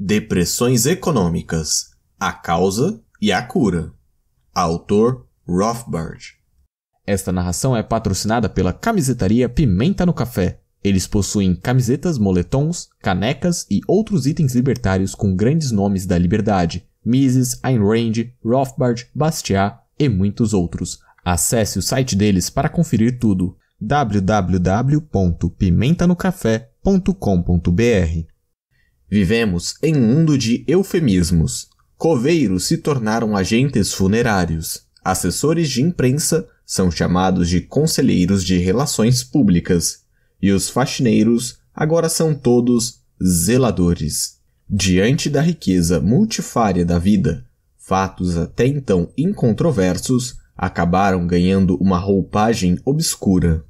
Depressões Econômicas: A Causa e a Cura. Autor Rothbard. Esta narração é patrocinada pela camisetaria Pimenta no Café. Eles possuem camisetas, moletons, canecas e outros itens libertários com grandes nomes da liberdade: Mises, Ayn Rand, Rothbard, Bastiat e muitos outros. Acesse o site deles para conferir tudo: www.pimentanocafé.com.br. Vivemos em um mundo de eufemismos. Coveiros se tornaram agentes funerários. Assessores de imprensa são chamados de conselheiros de relações públicas. E os faxineiros agora são todos zeladores. Diante da riqueza multifária da vida, fatos até então incontroversos acabaram ganhando uma roupagem obscura.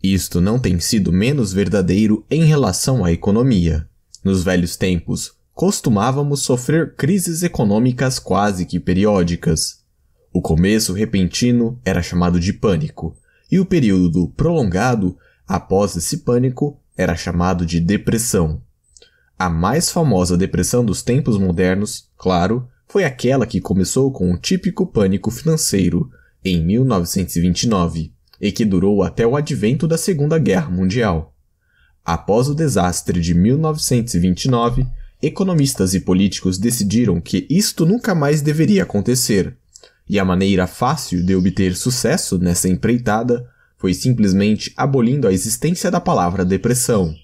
Isto não tem sido menos verdadeiro em relação à economia nos velhos tempos, costumávamos sofrer crises econômicas quase que periódicas. O começo repentino era chamado de pânico, e o período prolongado após esse pânico era chamado de depressão. A mais famosa depressão dos tempos modernos, claro, foi aquela que começou com o típico pânico financeiro, em 1929, e que durou até o advento da Segunda Guerra Mundial. Após o desastre de 1929, economistas e políticos decidiram que isto nunca mais deveria acontecer, e a maneira fácil de obter sucesso nessa empreitada foi simplesmente abolindo a existência da palavra depressão.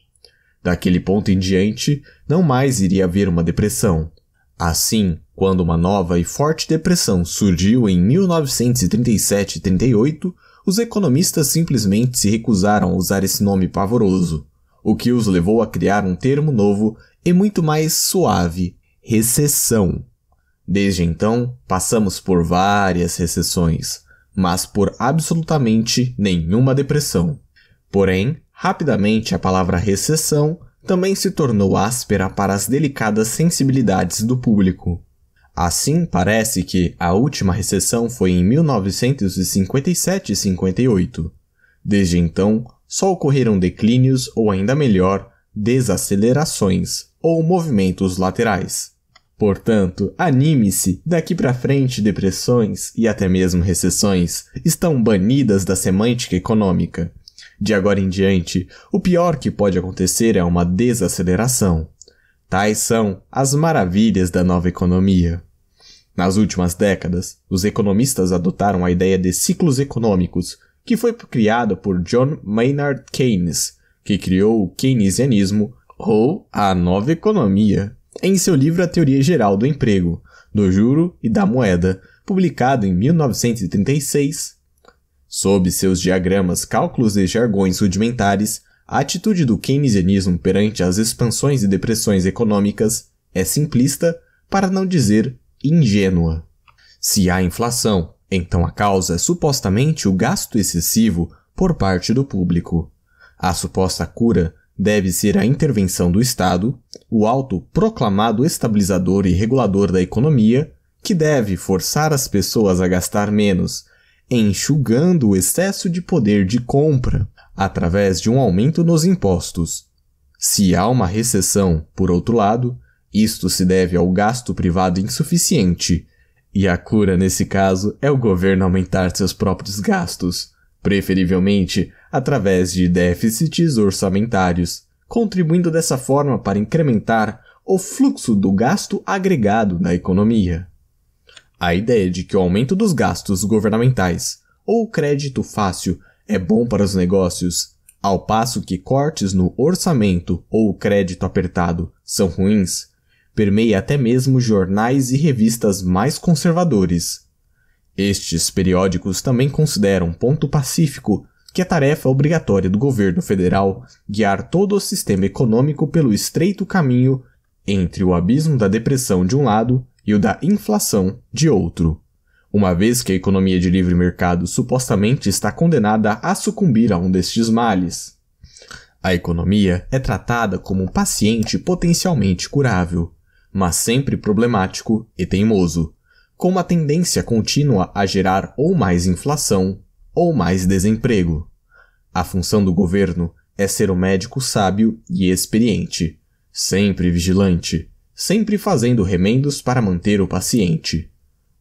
Daquele ponto em diante, não mais iria haver uma depressão. Assim, quando uma nova e forte depressão surgiu em 1937-38, os economistas simplesmente se recusaram a usar esse nome pavoroso o que os levou a criar um termo novo e muito mais suave, recessão. Desde então, passamos por várias recessões, mas por absolutamente nenhuma depressão. Porém, rapidamente a palavra recessão também se tornou áspera para as delicadas sensibilidades do público. Assim, parece que a última recessão foi em 1957 e 58. Desde então, só ocorreram declínios ou ainda melhor, desacelerações ou movimentos laterais. Portanto, anime-se, daqui para frente depressões e até mesmo recessões estão banidas da semântica econômica. De agora em diante, o pior que pode acontecer é uma desaceleração. Tais são as maravilhas da nova economia. Nas últimas décadas, os economistas adotaram a ideia de ciclos econômicos, que foi criado por John Maynard Keynes, que criou o keynesianismo ou a nova economia, em seu livro A Teoria Geral do Emprego, do Juro e da Moeda, publicado em 1936. Sob seus diagramas, cálculos e jargões rudimentares, a atitude do keynesianismo perante as expansões e depressões econômicas é simplista, para não dizer ingênua. Se há inflação, então a causa é supostamente o gasto excessivo por parte do público. A suposta cura deve ser a intervenção do Estado, o autoproclamado estabilizador e regulador da economia, que deve forçar as pessoas a gastar menos, enxugando o excesso de poder de compra através de um aumento nos impostos. Se há uma recessão, por outro lado, isto se deve ao gasto privado insuficiente, e a cura, nesse caso, é o governo aumentar seus próprios gastos, preferivelmente através de déficits orçamentários, contribuindo dessa forma para incrementar o fluxo do gasto agregado na economia. A ideia de que o aumento dos gastos governamentais ou o crédito fácil é bom para os negócios, ao passo que cortes no orçamento ou o crédito apertado são ruins, permeia até mesmo jornais e revistas mais conservadores. Estes periódicos também consideram ponto pacífico que a tarefa obrigatória do governo federal guiar todo o sistema econômico pelo estreito caminho entre o abismo da depressão de um lado e o da inflação de outro. Uma vez que a economia de livre mercado supostamente está condenada a sucumbir a um destes males. A economia é tratada como um paciente potencialmente curável mas sempre problemático e teimoso, com uma tendência contínua a gerar ou mais inflação ou mais desemprego. A função do governo é ser um médico sábio e experiente, sempre vigilante, sempre fazendo remendos para manter o paciente.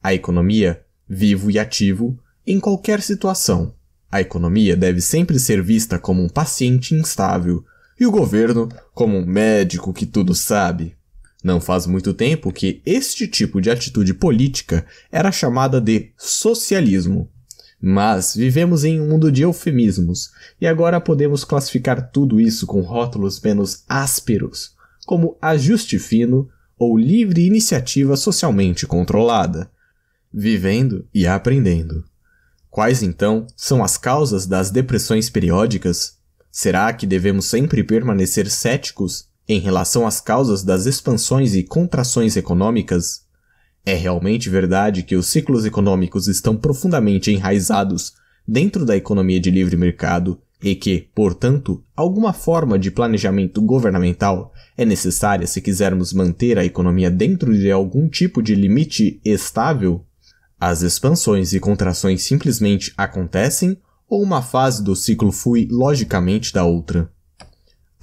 A economia, vivo e ativo, em qualquer situação. A economia deve sempre ser vista como um paciente instável e o governo como um médico que tudo sabe. Não faz muito tempo que este tipo de atitude política era chamada de socialismo. Mas vivemos em um mundo de eufemismos, e agora podemos classificar tudo isso com rótulos menos ásperos, como ajuste fino ou livre iniciativa socialmente controlada. Vivendo e aprendendo. Quais então são as causas das depressões periódicas? Será que devemos sempre permanecer céticos em relação às causas das expansões e contrações econômicas, é realmente verdade que os ciclos econômicos estão profundamente enraizados dentro da economia de livre mercado e que, portanto, alguma forma de planejamento governamental é necessária se quisermos manter a economia dentro de algum tipo de limite estável? As expansões e contrações simplesmente acontecem ou uma fase do ciclo flui logicamente da outra?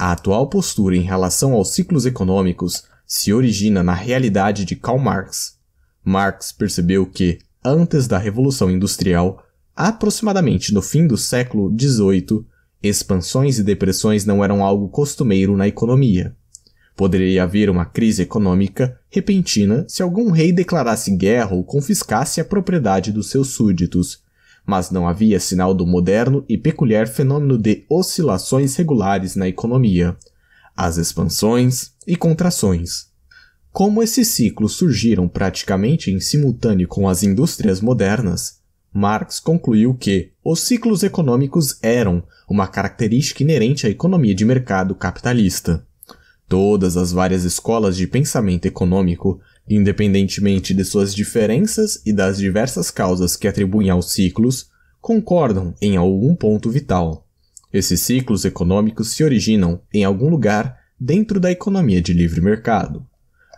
A atual postura em relação aos ciclos econômicos se origina na realidade de Karl Marx. Marx percebeu que, antes da Revolução Industrial, aproximadamente no fim do século XVIII, expansões e depressões não eram algo costumeiro na economia. Poderia haver uma crise econômica repentina se algum rei declarasse guerra ou confiscasse a propriedade dos seus súditos, mas não havia sinal do moderno e peculiar fenômeno de oscilações regulares na economia, as expansões e contrações. Como esses ciclos surgiram praticamente em simultâneo com as indústrias modernas, Marx concluiu que os ciclos econômicos eram uma característica inerente à economia de mercado capitalista. Todas as várias escolas de pensamento econômico independentemente de suas diferenças e das diversas causas que atribuem aos ciclos, concordam em algum ponto vital. Esses ciclos econômicos se originam em algum lugar dentro da economia de livre mercado.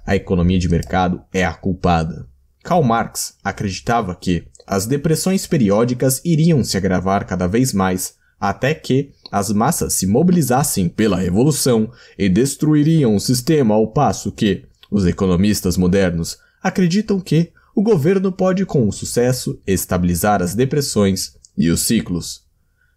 A economia de mercado é a culpada. Karl Marx acreditava que as depressões periódicas iriam se agravar cada vez mais até que as massas se mobilizassem pela revolução e destruiriam o sistema ao passo que, os economistas modernos acreditam que o governo pode, com o sucesso, estabilizar as depressões e os ciclos.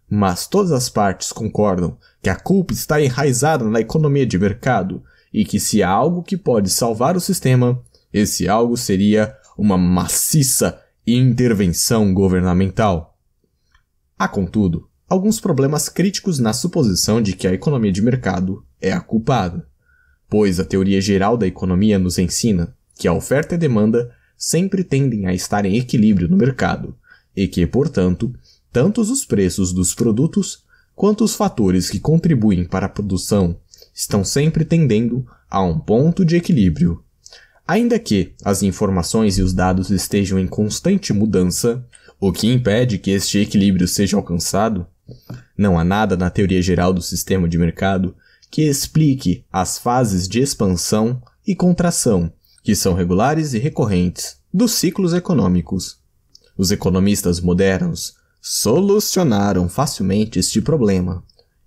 Mas todas as partes concordam que a culpa está enraizada na economia de mercado e que se há algo que pode salvar o sistema, esse algo seria uma maciça intervenção governamental. Há, contudo, alguns problemas críticos na suposição de que a economia de mercado é a culpada pois a teoria geral da economia nos ensina que a oferta e demanda sempre tendem a estar em equilíbrio no mercado e que, portanto, tanto os preços dos produtos quanto os fatores que contribuem para a produção estão sempre tendendo a um ponto de equilíbrio. Ainda que as informações e os dados estejam em constante mudança, o que impede que este equilíbrio seja alcançado, não há nada na teoria geral do sistema de mercado que explique as fases de expansão e contração, que são regulares e recorrentes, dos ciclos econômicos. Os economistas modernos solucionaram facilmente este problema.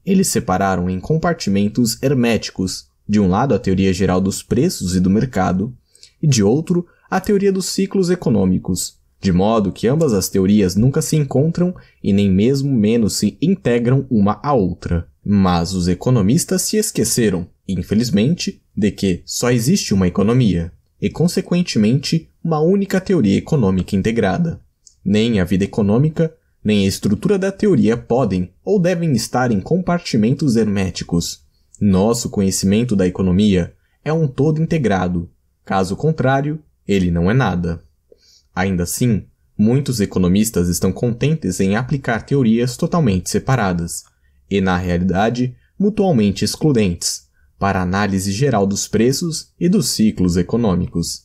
Eles separaram em compartimentos herméticos, de um lado a teoria geral dos preços e do mercado, e de outro a teoria dos ciclos econômicos, de modo que ambas as teorias nunca se encontram e nem mesmo menos se integram uma à outra. Mas os economistas se esqueceram, infelizmente, de que só existe uma economia e, consequentemente, uma única teoria econômica integrada. Nem a vida econômica, nem a estrutura da teoria podem ou devem estar em compartimentos herméticos. Nosso conhecimento da economia é um todo integrado, caso contrário, ele não é nada. Ainda assim, muitos economistas estão contentes em aplicar teorias totalmente separadas, e, na realidade, mutualmente excludentes, para análise geral dos preços e dos ciclos econômicos.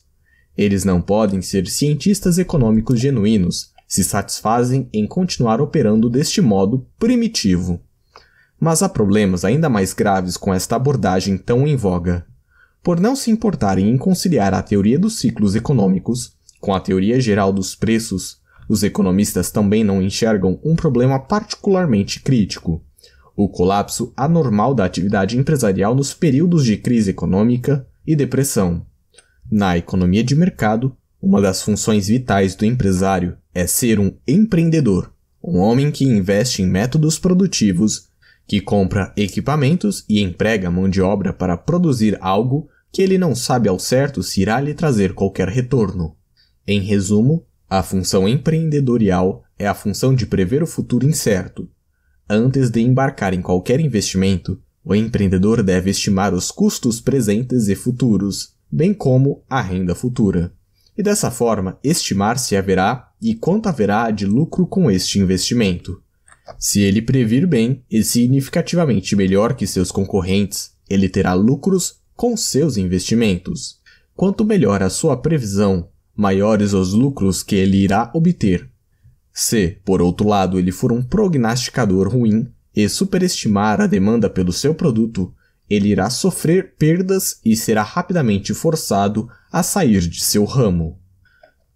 Eles não podem ser cientistas econômicos genuínos, se satisfazem em continuar operando deste modo primitivo. Mas há problemas ainda mais graves com esta abordagem tão em voga. Por não se importarem em conciliar a teoria dos ciclos econômicos com a teoria geral dos preços, os economistas também não enxergam um problema particularmente crítico, o colapso anormal da atividade empresarial nos períodos de crise econômica e depressão. Na economia de mercado, uma das funções vitais do empresário é ser um empreendedor, um homem que investe em métodos produtivos, que compra equipamentos e emprega mão de obra para produzir algo que ele não sabe ao certo se irá lhe trazer qualquer retorno. Em resumo, a função empreendedorial é a função de prever o futuro incerto, Antes de embarcar em qualquer investimento, o empreendedor deve estimar os custos presentes e futuros, bem como a renda futura. E dessa forma, estimar se haverá e quanto haverá de lucro com este investimento. Se ele prever bem e significativamente melhor que seus concorrentes, ele terá lucros com seus investimentos. Quanto melhor a sua previsão, maiores os lucros que ele irá obter. Se, por outro lado, ele for um prognosticador ruim e superestimar a demanda pelo seu produto, ele irá sofrer perdas e será rapidamente forçado a sair de seu ramo.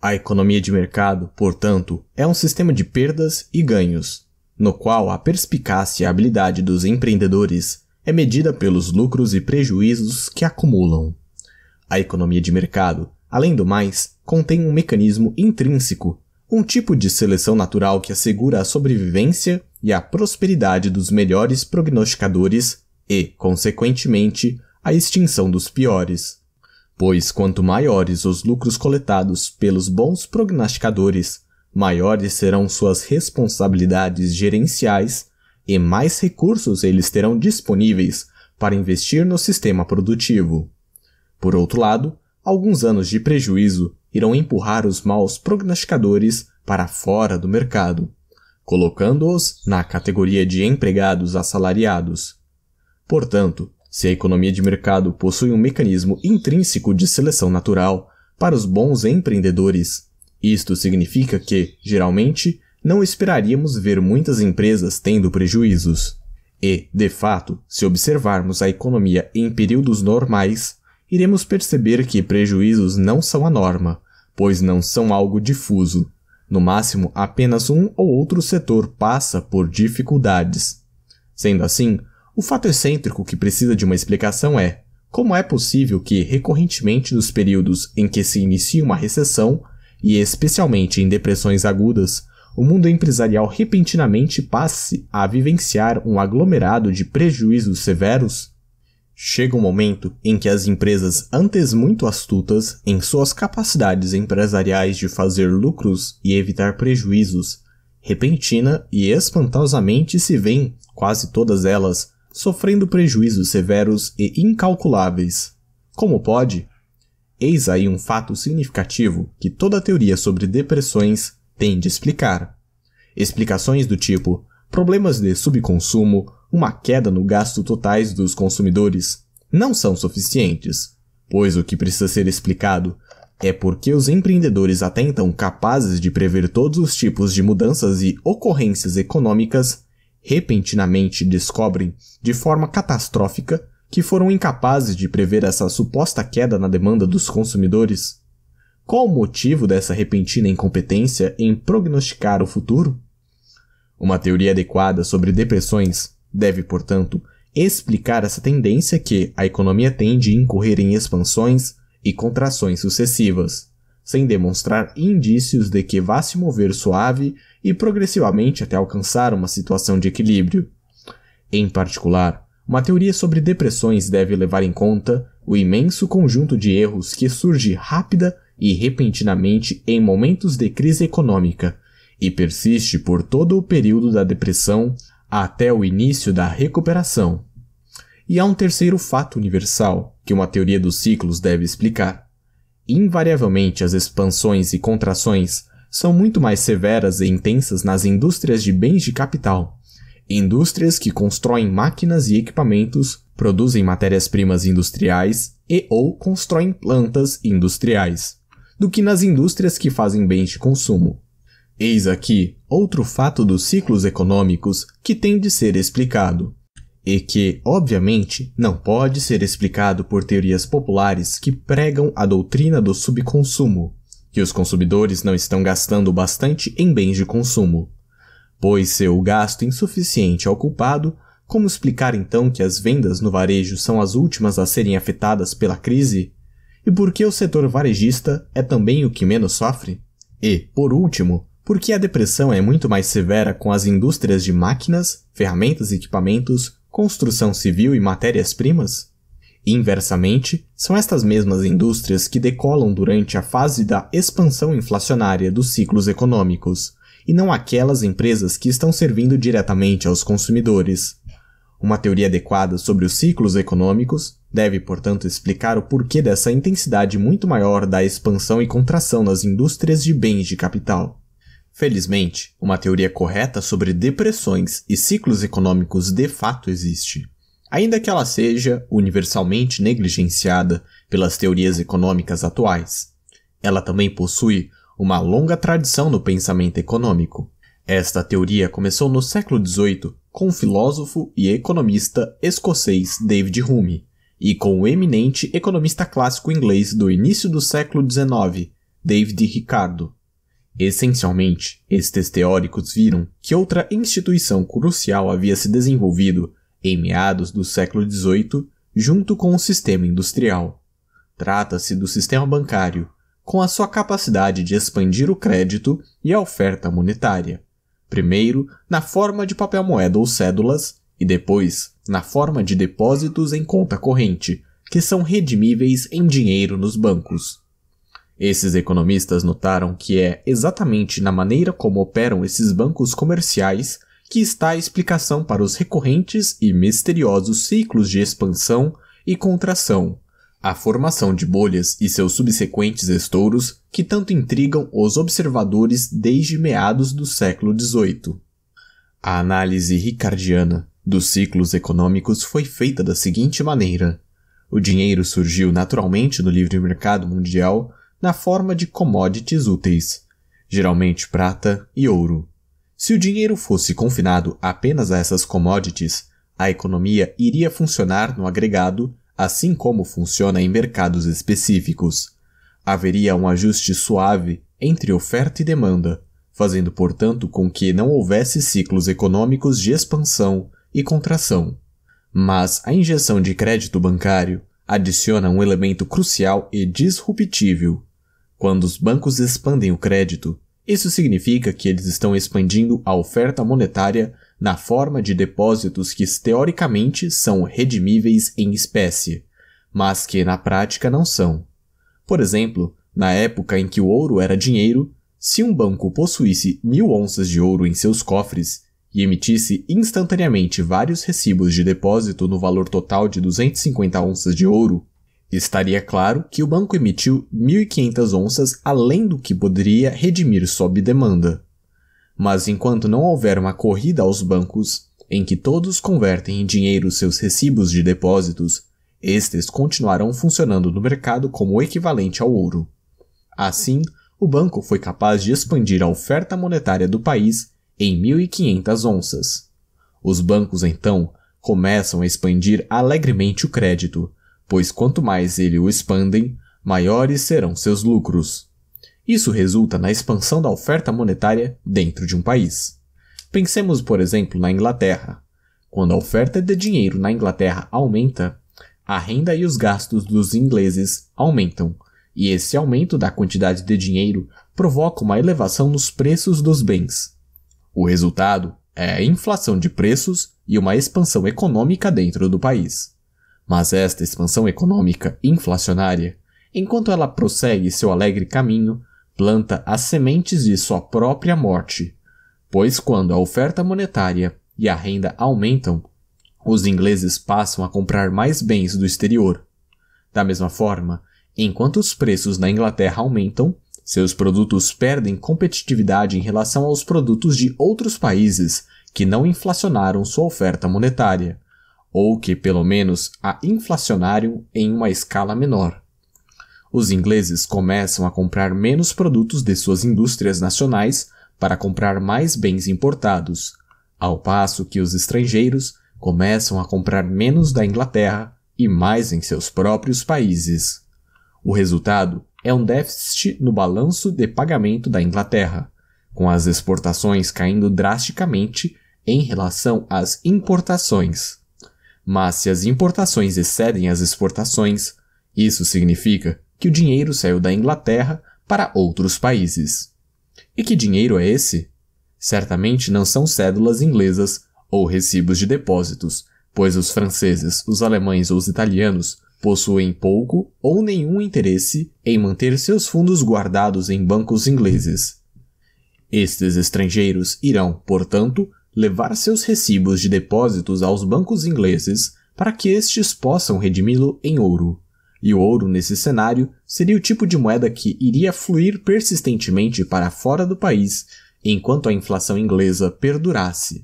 A economia de mercado, portanto, é um sistema de perdas e ganhos, no qual a perspicácia e a habilidade dos empreendedores é medida pelos lucros e prejuízos que acumulam. A economia de mercado, além do mais, contém um mecanismo intrínseco um tipo de seleção natural que assegura a sobrevivência e a prosperidade dos melhores prognosticadores e, consequentemente, a extinção dos piores. Pois quanto maiores os lucros coletados pelos bons prognosticadores, maiores serão suas responsabilidades gerenciais e mais recursos eles terão disponíveis para investir no sistema produtivo. Por outro lado, alguns anos de prejuízo irão empurrar os maus prognosticadores para fora do mercado, colocando-os na categoria de empregados assalariados. Portanto, se a economia de mercado possui um mecanismo intrínseco de seleção natural para os bons empreendedores, isto significa que, geralmente, não esperaríamos ver muitas empresas tendo prejuízos. E, de fato, se observarmos a economia em períodos normais, iremos perceber que prejuízos não são a norma, pois não são algo difuso. No máximo, apenas um ou outro setor passa por dificuldades. Sendo assim, o fato excêntrico que precisa de uma explicação é como é possível que, recorrentemente nos períodos em que se inicia uma recessão, e especialmente em depressões agudas, o mundo empresarial repentinamente passe a vivenciar um aglomerado de prejuízos severos? Chega um momento em que as empresas antes muito astutas em suas capacidades empresariais de fazer lucros e evitar prejuízos, repentina e espantosamente se veem, quase todas elas, sofrendo prejuízos severos e incalculáveis. Como pode? Eis aí um fato significativo que toda teoria sobre depressões tem de explicar. Explicações do tipo problemas de subconsumo, uma queda no gasto totais dos consumidores não são suficientes, pois o que precisa ser explicado é porque os empreendedores até então capazes de prever todos os tipos de mudanças e ocorrências econômicas repentinamente descobrem, de forma catastrófica, que foram incapazes de prever essa suposta queda na demanda dos consumidores. Qual o motivo dessa repentina incompetência em prognosticar o futuro? Uma teoria adequada sobre depressões Deve, portanto, explicar essa tendência que a economia tem de incorrer em expansões e contrações sucessivas, sem demonstrar indícios de que vá se mover suave e progressivamente até alcançar uma situação de equilíbrio. Em particular, uma teoria sobre depressões deve levar em conta o imenso conjunto de erros que surge rápida e repentinamente em momentos de crise econômica e persiste por todo o período da depressão até o início da recuperação. E há um terceiro fato universal que uma teoria dos ciclos deve explicar. Invariavelmente, as expansões e contrações são muito mais severas e intensas nas indústrias de bens de capital, indústrias que constroem máquinas e equipamentos, produzem matérias-primas industriais e ou constroem plantas industriais, do que nas indústrias que fazem bens de consumo. Eis aqui outro fato dos ciclos econômicos que tem de ser explicado, e que, obviamente, não pode ser explicado por teorias populares que pregam a doutrina do subconsumo, que os consumidores não estão gastando bastante em bens de consumo. Pois seu gasto insuficiente ao culpado, como explicar então que as vendas no varejo são as últimas a serem afetadas pela crise? E por que o setor varejista é também o que menos sofre? E, por último, porque a depressão é muito mais severa com as indústrias de máquinas, ferramentas e equipamentos, construção civil e matérias-primas? Inversamente, são estas mesmas indústrias que decolam durante a fase da expansão inflacionária dos ciclos econômicos, e não aquelas empresas que estão servindo diretamente aos consumidores. Uma teoria adequada sobre os ciclos econômicos deve, portanto, explicar o porquê dessa intensidade muito maior da expansão e contração nas indústrias de bens de capital. Felizmente, uma teoria correta sobre depressões e ciclos econômicos de fato existe. Ainda que ela seja universalmente negligenciada pelas teorias econômicas atuais, ela também possui uma longa tradição no pensamento econômico. Esta teoria começou no século XVIII com o filósofo e economista escocês David Hume e com o eminente economista clássico inglês do início do século XIX, David Ricardo. Essencialmente, estes teóricos viram que outra instituição crucial havia se desenvolvido em meados do século XVIII junto com o sistema industrial. Trata-se do sistema bancário, com a sua capacidade de expandir o crédito e a oferta monetária, primeiro na forma de papel moeda ou cédulas e depois na forma de depósitos em conta corrente, que são redimíveis em dinheiro nos bancos. Esses economistas notaram que é exatamente na maneira como operam esses bancos comerciais que está a explicação para os recorrentes e misteriosos ciclos de expansão e contração, a formação de bolhas e seus subsequentes estouros que tanto intrigam os observadores desde meados do século XVIII. A análise ricardiana dos ciclos econômicos foi feita da seguinte maneira: o dinheiro surgiu naturalmente no livre mercado mundial na forma de commodities úteis, geralmente prata e ouro. Se o dinheiro fosse confinado apenas a essas commodities, a economia iria funcionar no agregado, assim como funciona em mercados específicos. Haveria um ajuste suave entre oferta e demanda, fazendo, portanto, com que não houvesse ciclos econômicos de expansão e contração. Mas a injeção de crédito bancário adiciona um elemento crucial e disruptível, quando os bancos expandem o crédito, isso significa que eles estão expandindo a oferta monetária na forma de depósitos que teoricamente são redimíveis em espécie, mas que na prática não são. Por exemplo, na época em que o ouro era dinheiro, se um banco possuísse mil onças de ouro em seus cofres e emitisse instantaneamente vários recibos de depósito no valor total de 250 onças de ouro, Estaria claro que o banco emitiu 1.500 onças além do que poderia redimir sob demanda. Mas enquanto não houver uma corrida aos bancos, em que todos convertem em dinheiro seus recibos de depósitos, estes continuarão funcionando no mercado como o equivalente ao ouro. Assim, o banco foi capaz de expandir a oferta monetária do país em 1.500 onças. Os bancos, então, começam a expandir alegremente o crédito, pois quanto mais ele o expandem, maiores serão seus lucros. Isso resulta na expansão da oferta monetária dentro de um país. Pensemos, por exemplo, na Inglaterra. Quando a oferta de dinheiro na Inglaterra aumenta, a renda e os gastos dos ingleses aumentam, e esse aumento da quantidade de dinheiro provoca uma elevação nos preços dos bens. O resultado é a inflação de preços e uma expansão econômica dentro do país. Mas esta expansão econômica inflacionária, enquanto ela prossegue seu alegre caminho, planta as sementes de sua própria morte. Pois quando a oferta monetária e a renda aumentam, os ingleses passam a comprar mais bens do exterior. Da mesma forma, enquanto os preços na Inglaterra aumentam, seus produtos perdem competitividade em relação aos produtos de outros países que não inflacionaram sua oferta monetária ou que pelo menos a inflacionário em uma escala menor. Os ingleses começam a comprar menos produtos de suas indústrias nacionais para comprar mais bens importados, ao passo que os estrangeiros começam a comprar menos da Inglaterra e mais em seus próprios países. O resultado é um déficit no balanço de pagamento da Inglaterra, com as exportações caindo drasticamente em relação às importações. Mas se as importações excedem as exportações, isso significa que o dinheiro saiu da Inglaterra para outros países. E que dinheiro é esse? Certamente não são cédulas inglesas ou recibos de depósitos, pois os franceses, os alemães ou os italianos possuem pouco ou nenhum interesse em manter seus fundos guardados em bancos ingleses. Estes estrangeiros irão, portanto, levar seus recibos de depósitos aos bancos ingleses para que estes possam redimi-lo em ouro. E o ouro, nesse cenário, seria o tipo de moeda que iria fluir persistentemente para fora do país enquanto a inflação inglesa perdurasse.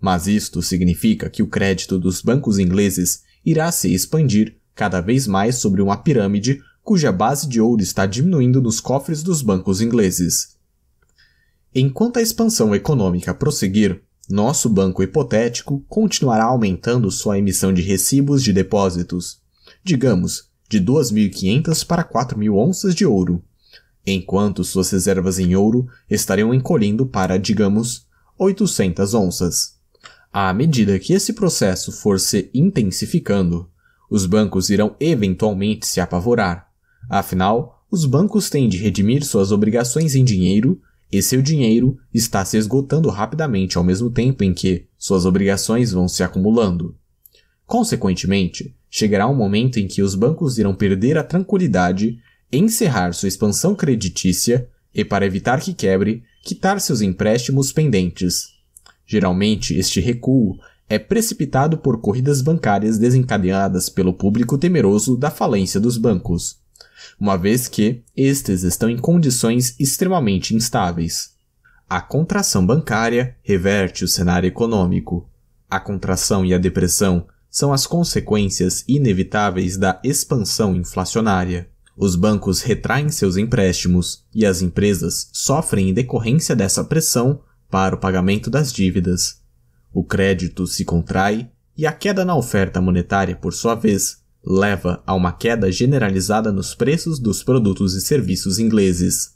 Mas isto significa que o crédito dos bancos ingleses irá se expandir cada vez mais sobre uma pirâmide cuja base de ouro está diminuindo nos cofres dos bancos ingleses. Enquanto a expansão econômica prosseguir, nosso banco hipotético continuará aumentando sua emissão de recibos de depósitos, digamos, de 2.500 para 4.000 onças de ouro, enquanto suas reservas em ouro estariam encolhendo para, digamos, 800 onças. À medida que esse processo for se intensificando, os bancos irão eventualmente se apavorar. Afinal, os bancos têm de redimir suas obrigações em dinheiro e seu dinheiro está se esgotando rapidamente ao mesmo tempo em que suas obrigações vão se acumulando. Consequentemente, chegará um momento em que os bancos irão perder a tranquilidade, encerrar sua expansão creditícia e, para evitar que quebre, quitar seus empréstimos pendentes. Geralmente, este recuo é precipitado por corridas bancárias desencadeadas pelo público temeroso da falência dos bancos uma vez que estes estão em condições extremamente instáveis. A contração bancária reverte o cenário econômico. A contração e a depressão são as consequências inevitáveis da expansão inflacionária. Os bancos retraem seus empréstimos e as empresas sofrem em decorrência dessa pressão para o pagamento das dívidas. O crédito se contrai e a queda na oferta monetária, por sua vez, leva a uma queda generalizada nos preços dos produtos e serviços ingleses.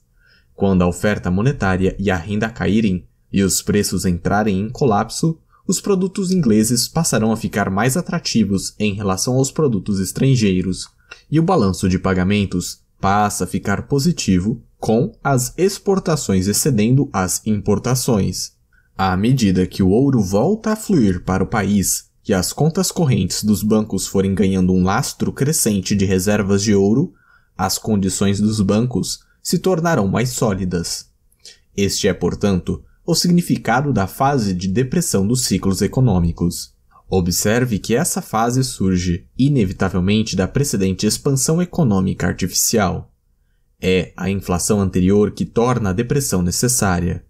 Quando a oferta monetária e a renda caírem e os preços entrarem em colapso, os produtos ingleses passarão a ficar mais atrativos em relação aos produtos estrangeiros, e o balanço de pagamentos passa a ficar positivo com as exportações excedendo as importações. À medida que o ouro volta a fluir para o país que as contas correntes dos bancos forem ganhando um lastro crescente de reservas de ouro, as condições dos bancos se tornarão mais sólidas. Este é, portanto, o significado da fase de depressão dos ciclos econômicos. Observe que essa fase surge, inevitavelmente, da precedente expansão econômica artificial. É a inflação anterior que torna a depressão necessária.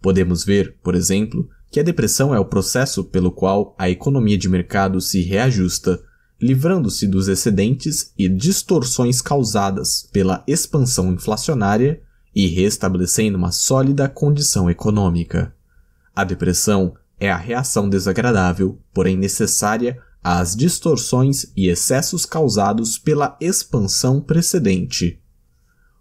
Podemos ver, por exemplo, que a depressão é o processo pelo qual a economia de mercado se reajusta, livrando-se dos excedentes e distorções causadas pela expansão inflacionária e restabelecendo uma sólida condição econômica. A depressão é a reação desagradável, porém necessária, às distorções e excessos causados pela expansão precedente.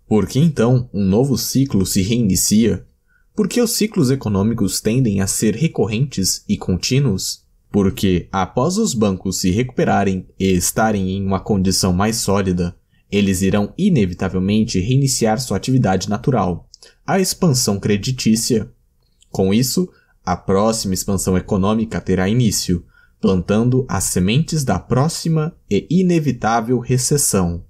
Porque então um novo ciclo se reinicia porque os ciclos econômicos tendem a ser recorrentes e contínuos? Porque, após os bancos se recuperarem e estarem em uma condição mais sólida, eles irão inevitavelmente reiniciar sua atividade natural, a expansão creditícia. Com isso, a próxima expansão econômica terá início, plantando as sementes da próxima e inevitável recessão.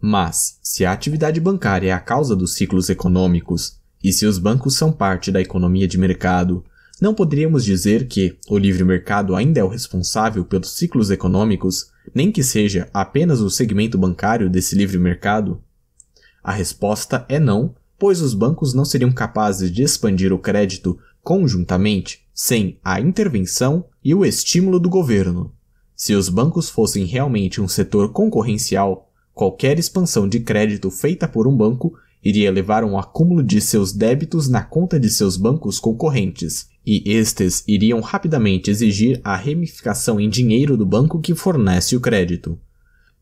Mas, se a atividade bancária é a causa dos ciclos econômicos e se os bancos são parte da economia de mercado, não poderíamos dizer que o livre mercado ainda é o responsável pelos ciclos econômicos, nem que seja apenas o segmento bancário desse livre mercado? A resposta é não, pois os bancos não seriam capazes de expandir o crédito conjuntamente sem a intervenção e o estímulo do governo. Se os bancos fossem realmente um setor concorrencial, qualquer expansão de crédito feita por um banco iria levar um acúmulo de seus débitos na conta de seus bancos concorrentes, e estes iriam rapidamente exigir a remificação em dinheiro do banco que fornece o crédito.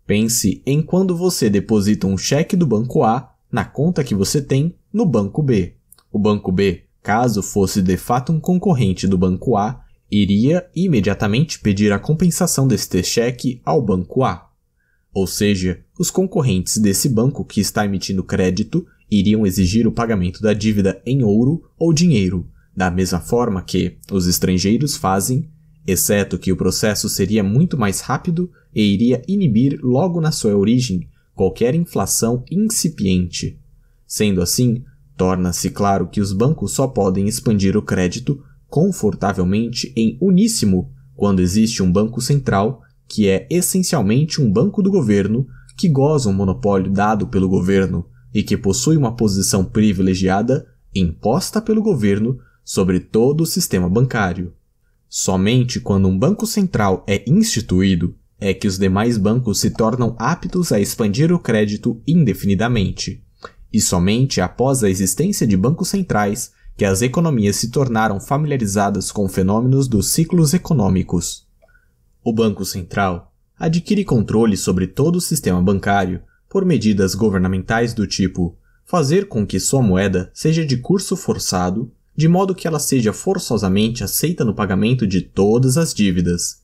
Pense em quando você deposita um cheque do banco A na conta que você tem no banco B. O banco B, caso fosse de fato um concorrente do banco A, iria imediatamente pedir a compensação deste cheque ao banco A ou seja, os concorrentes desse banco que está emitindo crédito iriam exigir o pagamento da dívida em ouro ou dinheiro, da mesma forma que os estrangeiros fazem, exceto que o processo seria muito mais rápido e iria inibir logo na sua origem qualquer inflação incipiente. Sendo assim, torna-se claro que os bancos só podem expandir o crédito confortavelmente em uníssimo quando existe um banco central que é essencialmente um banco do governo que goza um monopólio dado pelo governo e que possui uma posição privilegiada imposta pelo governo sobre todo o sistema bancário. Somente quando um banco central é instituído é que os demais bancos se tornam aptos a expandir o crédito indefinidamente. E somente após a existência de bancos centrais que as economias se tornaram familiarizadas com fenômenos dos ciclos econômicos. O Banco Central adquire controle sobre todo o sistema bancário por medidas governamentais do tipo fazer com que sua moeda seja de curso forçado, de modo que ela seja forçosamente aceita no pagamento de todas as dívidas,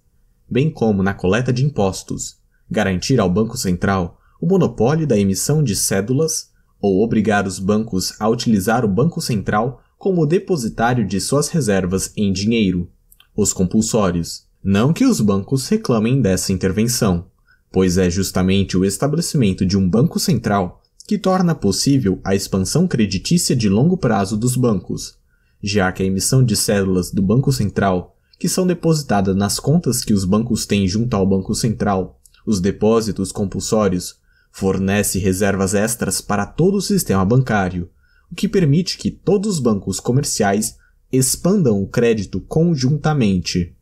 bem como na coleta de impostos, garantir ao Banco Central o monopólio da emissão de cédulas ou obrigar os bancos a utilizar o Banco Central como depositário de suas reservas em dinheiro, os compulsórios, não que os bancos reclamem dessa intervenção, pois é justamente o estabelecimento de um banco central que torna possível a expansão creditícia de longo prazo dos bancos, já que a emissão de cédulas do Banco Central, que são depositadas nas contas que os bancos têm junto ao Banco Central, os depósitos compulsórios, fornece reservas extras para todo o sistema bancário, o que permite que todos os bancos comerciais expandam o crédito conjuntamente.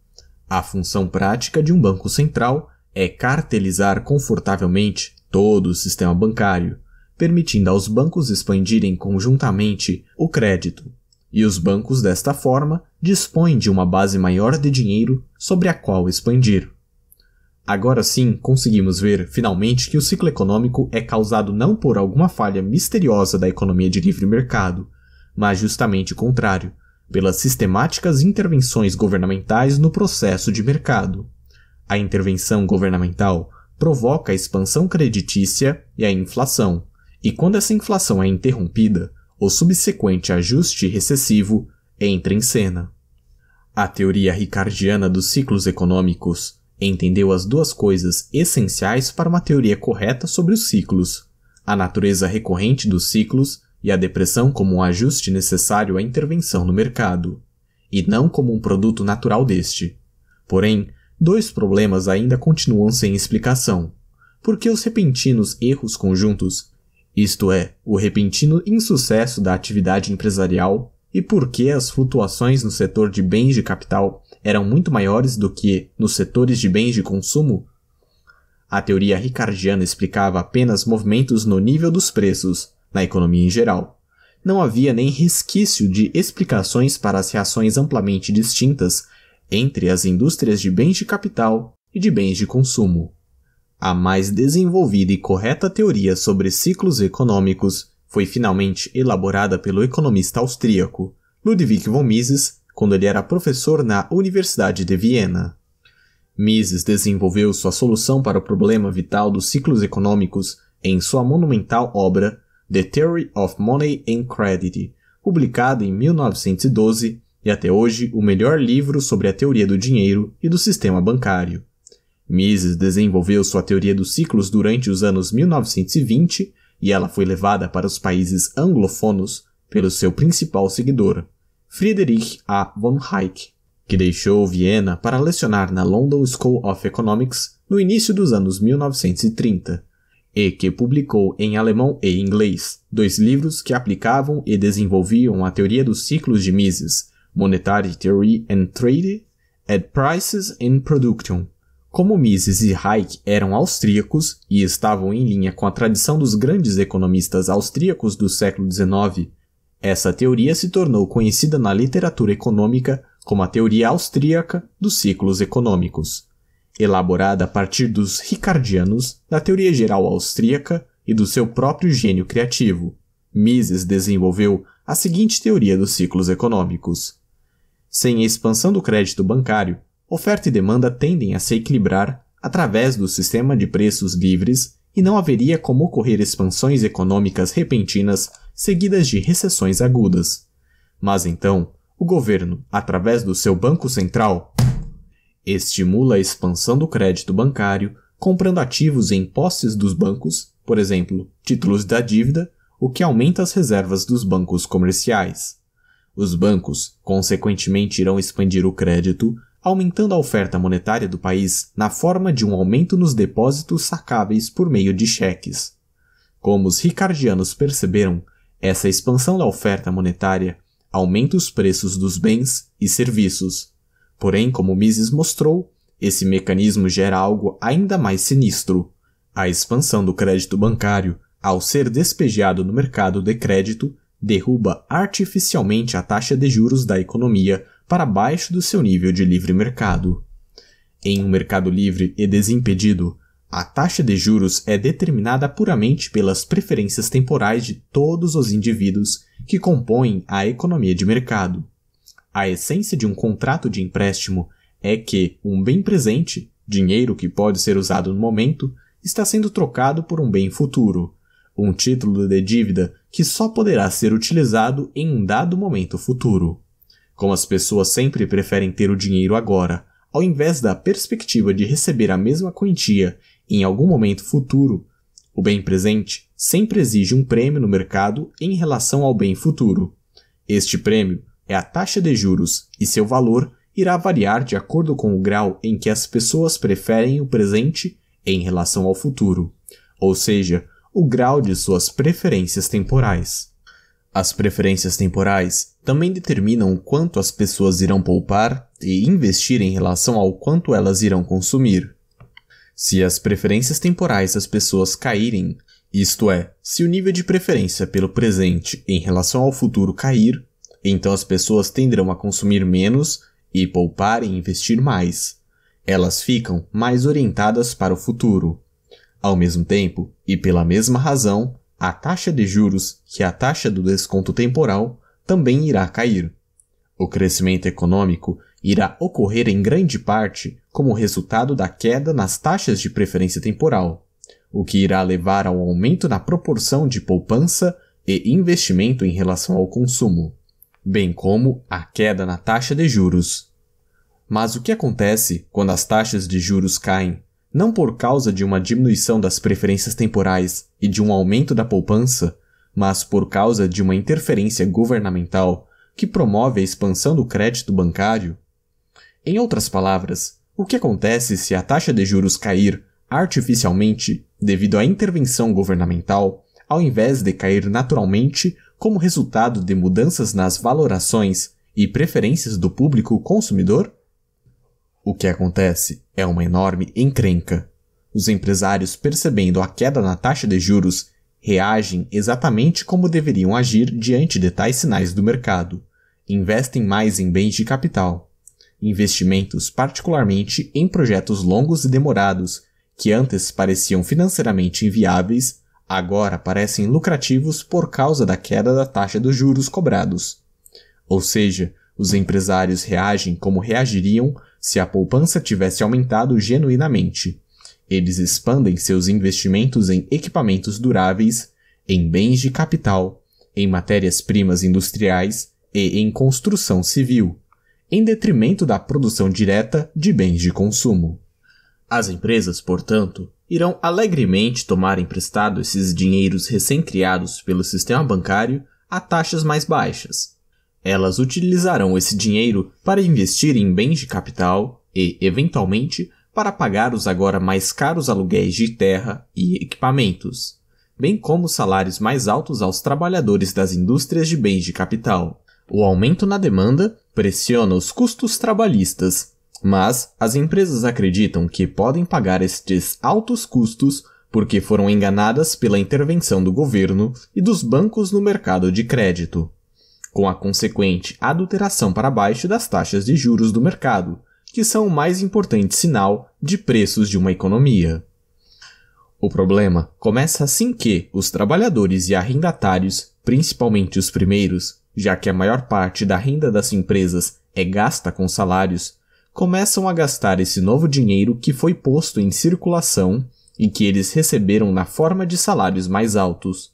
A função prática de um banco central é cartelizar confortavelmente todo o sistema bancário, permitindo aos bancos expandirem conjuntamente o crédito. E os bancos, desta forma, dispõem de uma base maior de dinheiro sobre a qual expandir. Agora sim, conseguimos ver, finalmente, que o ciclo econômico é causado não por alguma falha misteriosa da economia de livre mercado, mas justamente o contrário, pelas sistemáticas intervenções governamentais no processo de mercado. A intervenção governamental provoca a expansão creditícia e a inflação, e quando essa inflação é interrompida, o subsequente ajuste recessivo entra em cena. A teoria ricardiana dos ciclos econômicos entendeu as duas coisas essenciais para uma teoria correta sobre os ciclos: a natureza recorrente dos ciclos e a depressão como um ajuste necessário à intervenção no mercado, e não como um produto natural deste. Porém, dois problemas ainda continuam sem explicação. por que os repentinos erros conjuntos, isto é, o repentino insucesso da atividade empresarial, e por que as flutuações no setor de bens de capital eram muito maiores do que nos setores de bens de consumo? A teoria ricardiana explicava apenas movimentos no nível dos preços, na economia em geral, não havia nem resquício de explicações para as reações amplamente distintas entre as indústrias de bens de capital e de bens de consumo. A mais desenvolvida e correta teoria sobre ciclos econômicos foi finalmente elaborada pelo economista austríaco Ludwig von Mises quando ele era professor na Universidade de Viena. Mises desenvolveu sua solução para o problema vital dos ciclos econômicos em sua monumental obra The Theory of Money and Credit, publicado em 1912 e até hoje o melhor livro sobre a teoria do dinheiro e do sistema bancário. Mises desenvolveu sua teoria dos ciclos durante os anos 1920 e ela foi levada para os países anglofonos pelo seu principal seguidor, Friedrich A. von Hayek, que deixou Viena para lecionar na London School of Economics no início dos anos 1930 e que publicou em alemão e inglês dois livros que aplicavam e desenvolviam a teoria dos ciclos de Mises, Monetary Theory and Trade at Prices and Production. Como Mises e Hayek eram austríacos e estavam em linha com a tradição dos grandes economistas austríacos do século XIX, essa teoria se tornou conhecida na literatura econômica como a teoria austríaca dos ciclos econômicos elaborada a partir dos ricardianos, da teoria geral austríaca e do seu próprio gênio criativo. Mises desenvolveu a seguinte teoria dos ciclos econômicos. Sem a expansão do crédito bancário, oferta e demanda tendem a se equilibrar através do sistema de preços livres e não haveria como ocorrer expansões econômicas repentinas seguidas de recessões agudas. Mas então, o governo, através do seu Banco Central, Estimula a expansão do crédito bancário, comprando ativos em posses dos bancos, por exemplo, títulos da dívida, o que aumenta as reservas dos bancos comerciais. Os bancos, consequentemente, irão expandir o crédito, aumentando a oferta monetária do país na forma de um aumento nos depósitos sacáveis por meio de cheques. Como os ricardianos perceberam, essa expansão da oferta monetária aumenta os preços dos bens e serviços, Porém, como Mises mostrou, esse mecanismo gera algo ainda mais sinistro. A expansão do crédito bancário, ao ser despejado no mercado de crédito, derruba artificialmente a taxa de juros da economia para baixo do seu nível de livre mercado. Em um mercado livre e desimpedido, a taxa de juros é determinada puramente pelas preferências temporais de todos os indivíduos que compõem a economia de mercado. A essência de um contrato de empréstimo é que um bem presente, dinheiro que pode ser usado no momento, está sendo trocado por um bem futuro, um título de dívida que só poderá ser utilizado em um dado momento futuro. Como as pessoas sempre preferem ter o dinheiro agora, ao invés da perspectiva de receber a mesma quantia em algum momento futuro, o bem presente sempre exige um prêmio no mercado em relação ao bem futuro. Este prêmio é a taxa de juros e seu valor irá variar de acordo com o grau em que as pessoas preferem o presente em relação ao futuro, ou seja, o grau de suas preferências temporais. As preferências temporais também determinam o quanto as pessoas irão poupar e investir em relação ao quanto elas irão consumir. Se as preferências temporais das pessoas caírem, isto é, se o nível de preferência pelo presente em relação ao futuro cair, então as pessoas tenderão a consumir menos e poupar e investir mais. Elas ficam mais orientadas para o futuro. Ao mesmo tempo, e pela mesma razão, a taxa de juros, que é a taxa do desconto temporal, também irá cair. O crescimento econômico irá ocorrer em grande parte como resultado da queda nas taxas de preferência temporal, o que irá levar ao aumento na proporção de poupança e investimento em relação ao consumo bem como a queda na taxa de juros. Mas o que acontece quando as taxas de juros caem? Não por causa de uma diminuição das preferências temporais e de um aumento da poupança, mas por causa de uma interferência governamental que promove a expansão do crédito bancário? Em outras palavras, o que acontece se a taxa de juros cair artificialmente devido à intervenção governamental, ao invés de cair naturalmente como resultado de mudanças nas valorações e preferências do público consumidor? O que acontece é uma enorme encrenca. Os empresários, percebendo a queda na taxa de juros, reagem exatamente como deveriam agir diante de tais sinais do mercado. Investem mais em bens de capital. Investimentos, particularmente em projetos longos e demorados, que antes pareciam financeiramente inviáveis, agora parecem lucrativos por causa da queda da taxa dos juros cobrados. Ou seja, os empresários reagem como reagiriam se a poupança tivesse aumentado genuinamente. Eles expandem seus investimentos em equipamentos duráveis, em bens de capital, em matérias-primas industriais e em construção civil, em detrimento da produção direta de bens de consumo. As empresas, portanto, irão alegremente tomar emprestado esses dinheiros recém-criados pelo sistema bancário a taxas mais baixas. Elas utilizarão esse dinheiro para investir em bens de capital e, eventualmente, para pagar os agora mais caros aluguéis de terra e equipamentos, bem como salários mais altos aos trabalhadores das indústrias de bens de capital. O aumento na demanda pressiona os custos trabalhistas, mas as empresas acreditam que podem pagar estes altos custos porque foram enganadas pela intervenção do governo e dos bancos no mercado de crédito, com a consequente adulteração para baixo das taxas de juros do mercado, que são o mais importante sinal de preços de uma economia. O problema começa assim que os trabalhadores e arrendatários, principalmente os primeiros, já que a maior parte da renda das empresas é gasta com salários, começam a gastar esse novo dinheiro que foi posto em circulação e que eles receberam na forma de salários mais altos.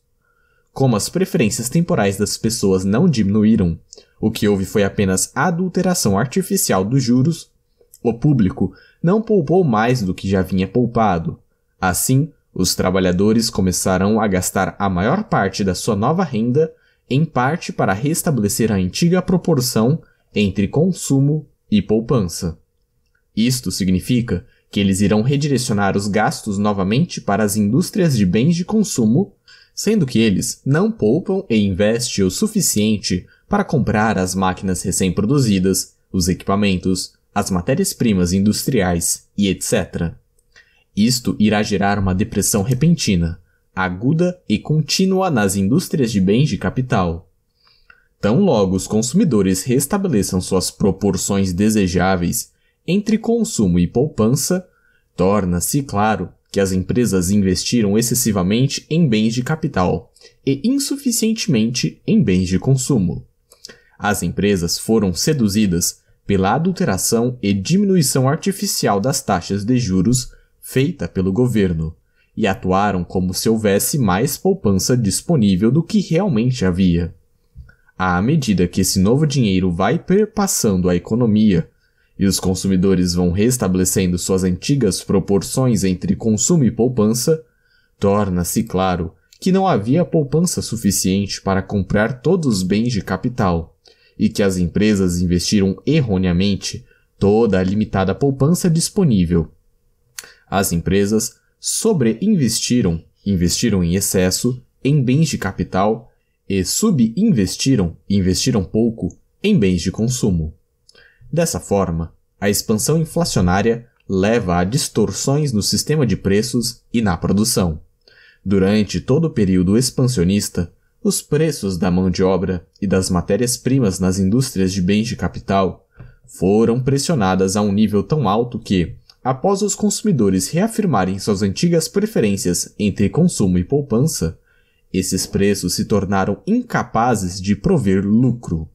Como as preferências temporais das pessoas não diminuíram, o que houve foi apenas a adulteração artificial dos juros, o público não poupou mais do que já vinha poupado. Assim, os trabalhadores começarão a gastar a maior parte da sua nova renda, em parte para restabelecer a antiga proporção entre consumo e poupança. Isto significa que eles irão redirecionar os gastos novamente para as indústrias de bens de consumo, sendo que eles não poupam e investem o suficiente para comprar as máquinas recém-produzidas, os equipamentos, as matérias-primas industriais e etc. Isto irá gerar uma depressão repentina, aguda e contínua nas indústrias de bens de capital. Tão logo os consumidores restabeleçam suas proporções desejáveis entre consumo e poupança, torna-se claro que as empresas investiram excessivamente em bens de capital e insuficientemente em bens de consumo. As empresas foram seduzidas pela adulteração e diminuição artificial das taxas de juros feita pelo governo e atuaram como se houvesse mais poupança disponível do que realmente havia. À medida que esse novo dinheiro vai perpassando a economia e os consumidores vão restabelecendo suas antigas proporções entre consumo e poupança, torna-se claro que não havia poupança suficiente para comprar todos os bens de capital e que as empresas investiram erroneamente toda a limitada poupança disponível. As empresas sobreinvestiram, investiram em excesso em bens de capital e subinvestiram, e investiram pouco, em bens de consumo. Dessa forma, a expansão inflacionária leva a distorções no sistema de preços e na produção. Durante todo o período expansionista, os preços da mão de obra e das matérias-primas nas indústrias de bens de capital foram pressionadas a um nível tão alto que, após os consumidores reafirmarem suas antigas preferências entre consumo e poupança, esses preços se tornaram incapazes de prover lucro.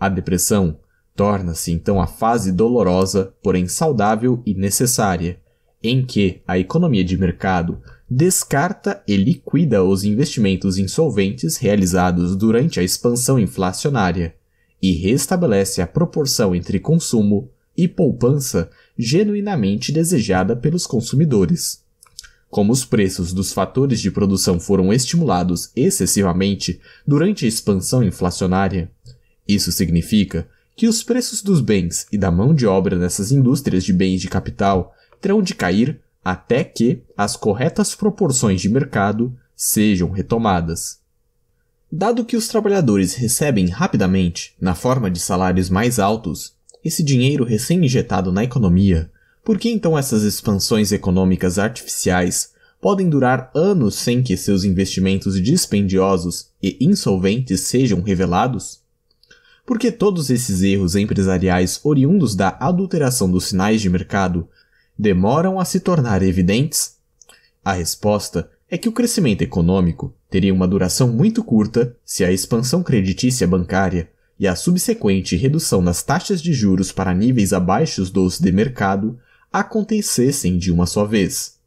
A depressão torna-se então a fase dolorosa, porém saudável e necessária, em que a economia de mercado descarta e liquida os investimentos insolventes realizados durante a expansão inflacionária e restabelece a proporção entre consumo e poupança genuinamente desejada pelos consumidores. Como os preços dos fatores de produção foram estimulados excessivamente durante a expansão inflacionária, isso significa que os preços dos bens e da mão de obra nessas indústrias de bens de capital terão de cair até que as corretas proporções de mercado sejam retomadas. Dado que os trabalhadores recebem rapidamente, na forma de salários mais altos, esse dinheiro recém-injetado na economia por que então essas expansões econômicas artificiais podem durar anos sem que seus investimentos dispendiosos e insolventes sejam revelados? Por que todos esses erros empresariais oriundos da adulteração dos sinais de mercado demoram a se tornar evidentes? A resposta é que o crescimento econômico teria uma duração muito curta se a expansão creditícia bancária e a subsequente redução nas taxas de juros para níveis abaixo dos de mercado acontecessem de uma só vez.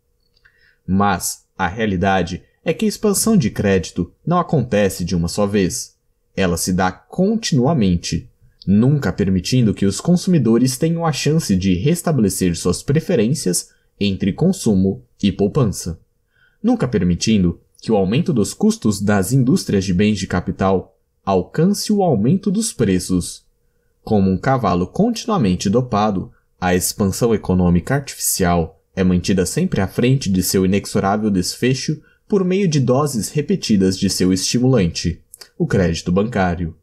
Mas a realidade é que a expansão de crédito não acontece de uma só vez. Ela se dá continuamente, nunca permitindo que os consumidores tenham a chance de restabelecer suas preferências entre consumo e poupança, nunca permitindo que o aumento dos custos das indústrias de bens de capital alcance o aumento dos preços. Como um cavalo continuamente dopado, a expansão econômica artificial é mantida sempre à frente de seu inexorável desfecho por meio de doses repetidas de seu estimulante, o crédito bancário.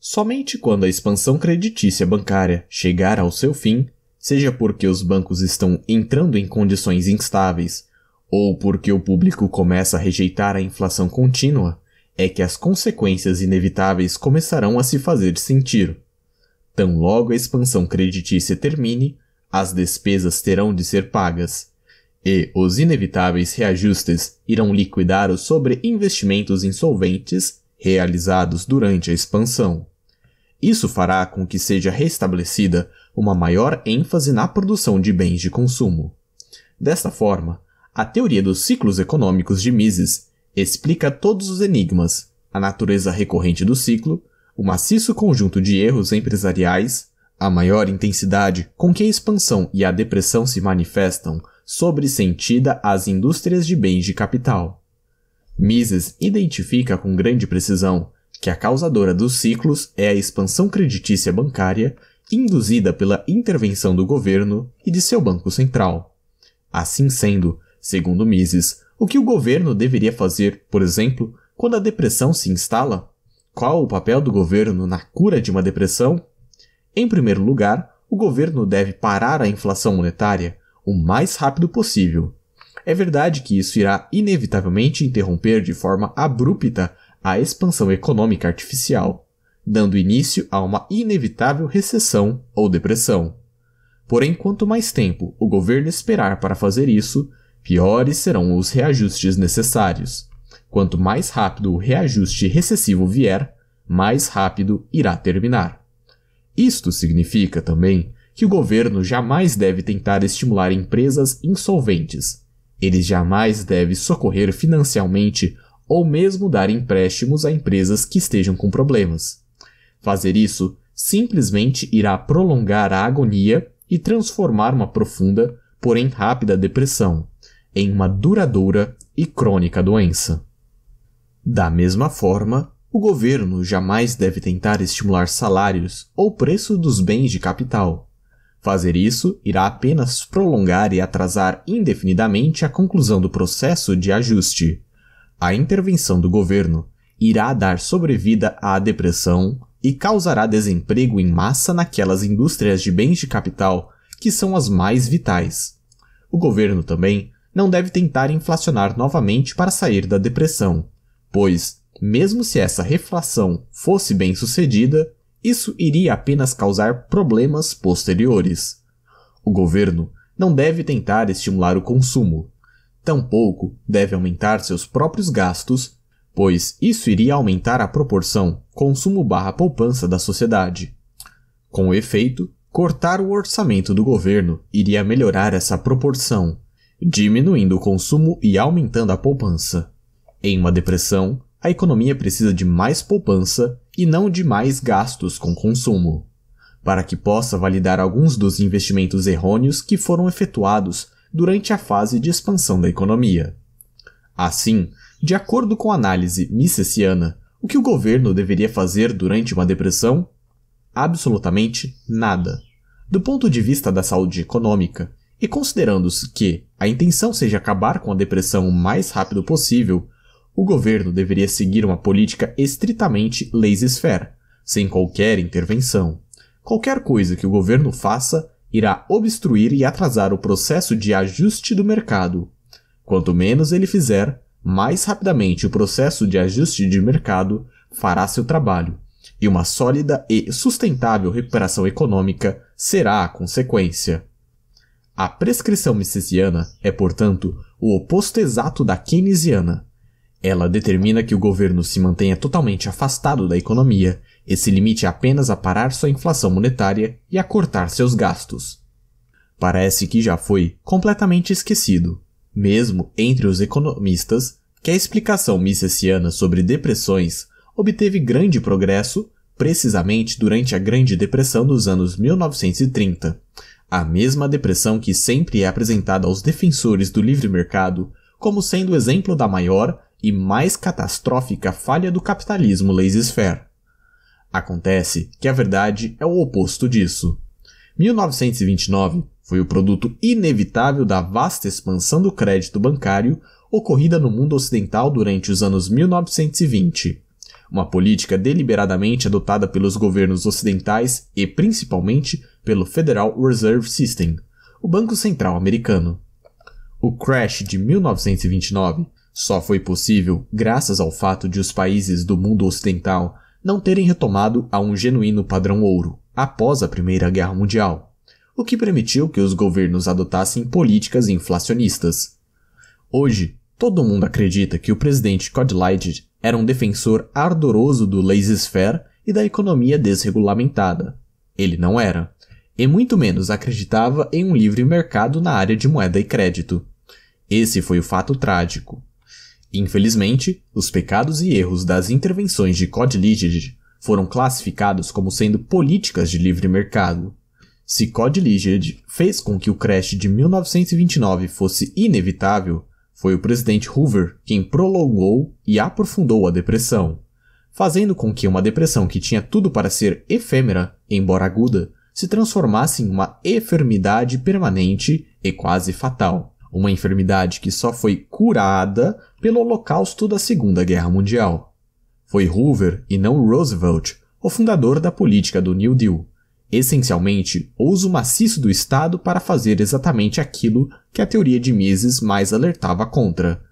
Somente quando a expansão creditícia bancária chegar ao seu fim, seja porque os bancos estão entrando em condições instáveis ou porque o público começa a rejeitar a inflação contínua, é que as consequências inevitáveis começarão a se fazer sentir. Tão logo a expansão creditícia termine, as despesas terão de ser pagas, e os inevitáveis reajustes irão liquidar os sobreinvestimentos insolventes realizados durante a expansão. Isso fará com que seja restabelecida uma maior ênfase na produção de bens de consumo. Desta forma, a teoria dos ciclos econômicos de Mises explica todos os enigmas, a natureza recorrente do ciclo o maciço conjunto de erros empresariais, a maior intensidade com que a expansão e a depressão se manifestam sobressentida às indústrias de bens de capital. Mises identifica com grande precisão que a causadora dos ciclos é a expansão creditícia bancária induzida pela intervenção do governo e de seu Banco Central. Assim sendo, segundo Mises, o que o governo deveria fazer, por exemplo, quando a depressão se instala qual o papel do governo na cura de uma depressão? Em primeiro lugar, o governo deve parar a inflação monetária o mais rápido possível. É verdade que isso irá inevitavelmente interromper de forma abrupta a expansão econômica artificial, dando início a uma inevitável recessão ou depressão. Porém, quanto mais tempo o governo esperar para fazer isso, piores serão os reajustes necessários. Quanto mais rápido o reajuste recessivo vier, mais rápido irá terminar. Isto significa também que o governo jamais deve tentar estimular empresas insolventes. Ele jamais deve socorrer financeiramente ou mesmo dar empréstimos a empresas que estejam com problemas. Fazer isso simplesmente irá prolongar a agonia e transformar uma profunda, porém rápida depressão em uma duradoura e crônica doença. Da mesma forma, o governo jamais deve tentar estimular salários ou preço dos bens de capital. Fazer isso irá apenas prolongar e atrasar indefinidamente a conclusão do processo de ajuste. A intervenção do governo irá dar sobrevida à depressão e causará desemprego em massa naquelas indústrias de bens de capital que são as mais vitais. O governo também não deve tentar inflacionar novamente para sair da depressão pois, mesmo se essa reflação fosse bem sucedida, isso iria apenas causar problemas posteriores. O governo não deve tentar estimular o consumo, tampouco deve aumentar seus próprios gastos, pois isso iria aumentar a proporção consumo barra poupança da sociedade. Com o efeito, cortar o orçamento do governo iria melhorar essa proporção, diminuindo o consumo e aumentando a poupança. Em uma depressão, a economia precisa de mais poupança e não de mais gastos com consumo. Para que possa validar alguns dos investimentos errôneos que foram efetuados durante a fase de expansão da economia. Assim, de acordo com a análise misesiana, o que o governo deveria fazer durante uma depressão? Absolutamente nada. Do ponto de vista da saúde econômica, e considerando-se que a intenção seja acabar com a depressão o mais rápido possível, o governo deveria seguir uma política estritamente laissez-faire, sem qualquer intervenção. Qualquer coisa que o governo faça irá obstruir e atrasar o processo de ajuste do mercado. Quanto menos ele fizer, mais rapidamente o processo de ajuste de mercado fará seu trabalho, e uma sólida e sustentável recuperação econômica será a consequência. A prescrição misesiana é, portanto, o oposto exato da keynesiana. Ela determina que o governo se mantenha totalmente afastado da economia e se limite é apenas a parar sua inflação monetária e a cortar seus gastos. Parece que já foi completamente esquecido, mesmo entre os economistas, que a explicação misesiana sobre depressões obteve grande progresso precisamente durante a Grande Depressão dos anos 1930, a mesma depressão que sempre é apresentada aos defensores do livre mercado como sendo o exemplo da maior e mais catastrófica falha do capitalismo laissez-faire. Acontece que a verdade é o oposto disso. 1929 foi o produto inevitável da vasta expansão do crédito bancário ocorrida no mundo ocidental durante os anos 1920. Uma política deliberadamente adotada pelos governos ocidentais e principalmente pelo Federal Reserve System, o Banco Central americano. O crash de 1929 só foi possível graças ao fato de os países do mundo ocidental não terem retomado a um genuíno padrão ouro após a Primeira Guerra Mundial, o que permitiu que os governos adotassem políticas inflacionistas. Hoje, todo mundo acredita que o presidente Codlight era um defensor ardoroso do laissez-faire e da economia desregulamentada. Ele não era, e muito menos acreditava em um livre mercado na área de moeda e crédito. Esse foi o fato trágico, Infelizmente, os pecados e erros das intervenções de Code Ligid foram classificados como sendo políticas de livre mercado. Se Code Ligid fez com que o crash de 1929 fosse inevitável, foi o presidente Hoover quem prolongou e aprofundou a depressão, fazendo com que uma depressão que tinha tudo para ser efêmera, embora aguda, se transformasse em uma enfermidade permanente e quase fatal uma enfermidade que só foi curada pelo Holocausto da Segunda Guerra Mundial. Foi Hoover e não Roosevelt, o fundador da política do New Deal. Essencialmente, o uso maciço do Estado para fazer exatamente aquilo que a teoria de Mises mais alertava contra: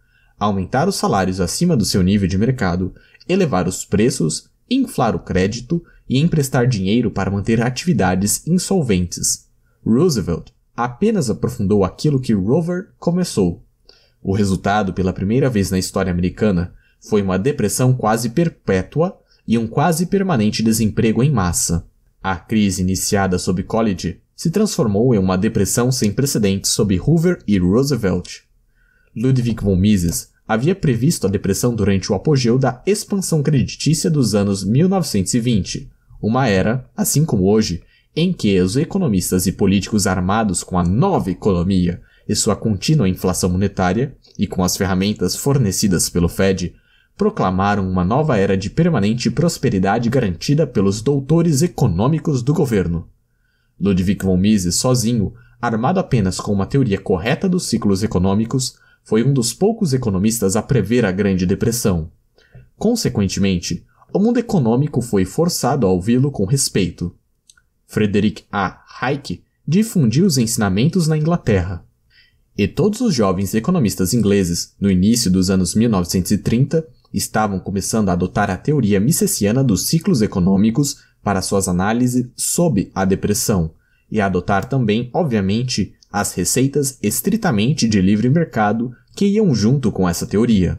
aumentar os salários acima do seu nível de mercado, elevar os preços, inflar o crédito e emprestar dinheiro para manter atividades insolventes. Roosevelt apenas aprofundou aquilo que Rover começou. O resultado, pela primeira vez na história americana, foi uma depressão quase perpétua e um quase permanente desemprego em massa. A crise iniciada sob College se transformou em uma depressão sem precedentes sob Hoover e Roosevelt. Ludwig von Mises havia previsto a depressão durante o apogeu da expansão creditícia dos anos 1920, uma era, assim como hoje, em que os economistas e políticos armados com a nova economia e sua contínua inflação monetária, e com as ferramentas fornecidas pelo Fed, proclamaram uma nova era de permanente prosperidade garantida pelos doutores econômicos do governo. Ludwig von Mises, sozinho, armado apenas com uma teoria correta dos ciclos econômicos, foi um dos poucos economistas a prever a Grande Depressão. Consequentemente, o mundo econômico foi forçado a ouvi-lo com respeito. Frederick A. Hayek difundiu os ensinamentos na Inglaterra. E todos os jovens economistas ingleses, no início dos anos 1930, estavam começando a adotar a teoria misesiana dos ciclos econômicos para suas análises sob a depressão, e a adotar também, obviamente, as receitas estritamente de livre mercado que iam junto com essa teoria.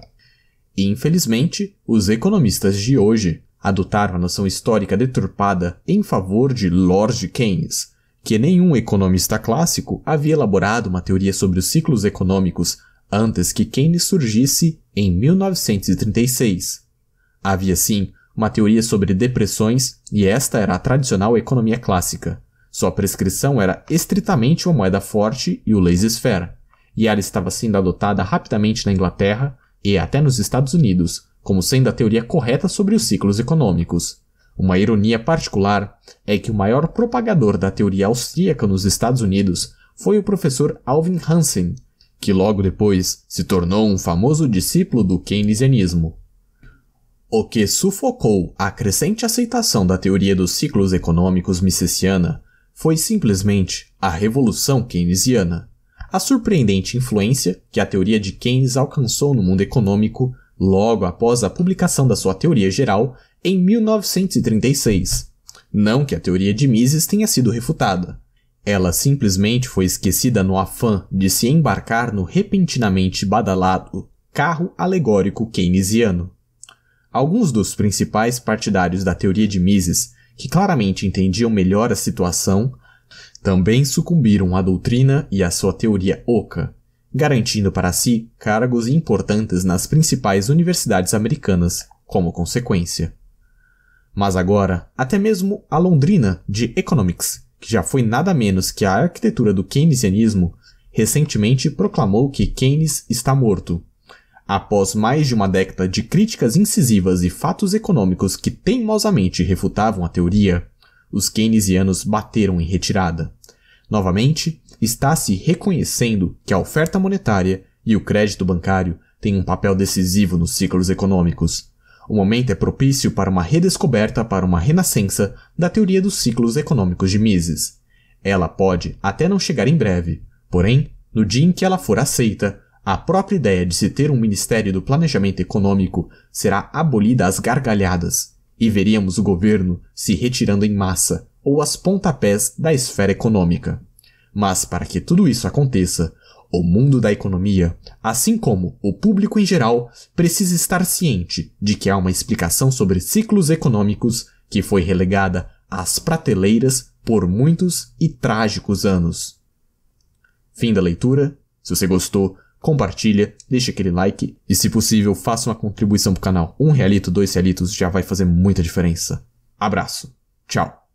infelizmente, os economistas de hoje adotar uma noção histórica deturpada em favor de Lord Keynes, que nenhum economista clássico havia elaborado uma teoria sobre os ciclos econômicos antes que Keynes surgisse em 1936. Havia sim uma teoria sobre depressões e esta era a tradicional economia clássica. Sua prescrição era estritamente uma moeda forte e o laissez-faire, e ela estava sendo adotada rapidamente na Inglaterra e até nos Estados Unidos, como sendo a teoria correta sobre os ciclos econômicos. Uma ironia particular é que o maior propagador da teoria austríaca nos Estados Unidos foi o professor Alvin Hansen, que logo depois se tornou um famoso discípulo do keynesianismo. O que sufocou a crescente aceitação da teoria dos ciclos econômicos misesiana foi simplesmente a Revolução Keynesiana, a surpreendente influência que a teoria de Keynes alcançou no mundo econômico logo após a publicação da sua teoria geral em 1936. Não que a teoria de Mises tenha sido refutada. Ela simplesmente foi esquecida no afã de se embarcar no repentinamente badalado carro alegórico keynesiano. Alguns dos principais partidários da teoria de Mises, que claramente entendiam melhor a situação, também sucumbiram à doutrina e à sua teoria oca, garantindo para si cargos importantes nas principais universidades americanas, como consequência. Mas agora, até mesmo a Londrina de Economics, que já foi nada menos que a arquitetura do keynesianismo, recentemente proclamou que Keynes está morto. Após mais de uma década de críticas incisivas e fatos econômicos que teimosamente refutavam a teoria, os keynesianos bateram em retirada. Novamente, está se reconhecendo que a oferta monetária e o crédito bancário têm um papel decisivo nos ciclos econômicos. O momento é propício para uma redescoberta, para uma renascença da teoria dos ciclos econômicos de Mises. Ela pode até não chegar em breve, porém, no dia em que ela for aceita, a própria ideia de se ter um Ministério do Planejamento Econômico será abolida às gargalhadas, e veríamos o governo se retirando em massa ou às pontapés da esfera econômica. Mas para que tudo isso aconteça, o mundo da economia, assim como o público em geral, precisa estar ciente de que há uma explicação sobre ciclos econômicos que foi relegada às prateleiras por muitos e trágicos anos. Fim da leitura. Se você gostou, compartilha, deixa aquele like e, se possível, faça uma contribuição para o canal. Um realito, dois realitos já vai fazer muita diferença. Abraço. Tchau.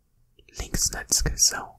Links na descrição.